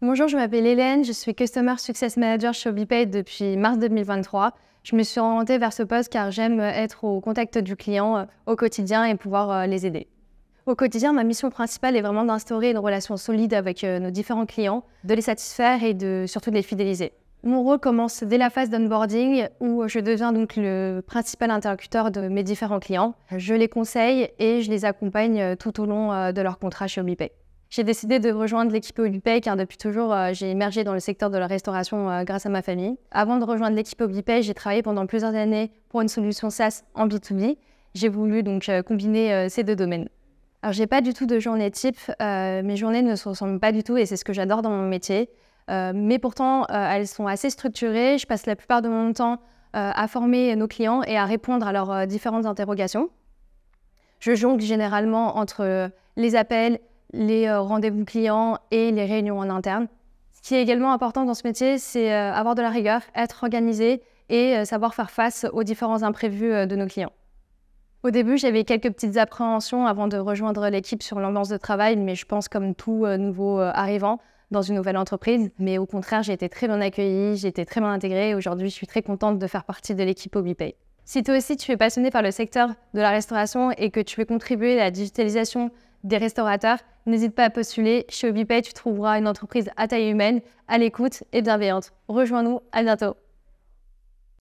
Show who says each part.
Speaker 1: Bonjour, je m'appelle Hélène, je suis Customer Success Manager chez ObiPay depuis mars 2023. Je me suis orientée vers ce poste car j'aime être au contact du client euh, au quotidien et pouvoir euh, les aider. Au quotidien, ma mission principale est vraiment d'instaurer une relation solide avec euh, nos différents clients, de les satisfaire et de, surtout de les fidéliser. Mon rôle commence dès la phase d'onboarding où je deviens donc le principal interlocuteur de mes différents clients. Je les conseille et je les accompagne tout au long de leur contrat chez ObiPay. J'ai décidé de rejoindre l'équipe Obipay, car depuis toujours, euh, j'ai émergé dans le secteur de la restauration euh, grâce à ma famille. Avant de rejoindre l'équipe Obipay, j'ai travaillé pendant plusieurs années pour une solution SaaS en B2B. J'ai voulu donc euh, combiner ces deux domaines. Alors, j'ai pas du tout de journée type. mes journées ne se ressemblent pas du tout et c'est ce que j'adore dans mon métier. mais pourtant, elles sont assez structurées. Je passe la plupart de mon temps à former nos clients et à répondre à leurs différentes interrogations. Je jongle généralement entre les appels, les euh, rendez-vous clients et les réunions en interne. Ce qui est également important dans ce métier, c'est euh, avoir de la rigueur, être organisé et euh, savoir faire face aux différents imprévus de nos clients. Au début, j'avais quelques petites appréhensions avant de rejoindre l'équipe sur l'ambiance de travail, mais je pense comme tout nouveau arrivant dans une nouvelle entreprise. Mais au contraire, j'ai été très bien accueillie, j'ai été très bien intégrée aujourd'hui, je suis très contente de faire partie de l'équipe ObiPay. Si toi aussi tu es passionné par le secteur de la restauration et que tu veux contribuer à la digitalisation des restaurateurs, n'hésite pas à postuler. Chez ObiPay, tu trouveras une entreprise à taille humaine, à l'écoute et bienveillante. Rejoins-nous, à bientôt.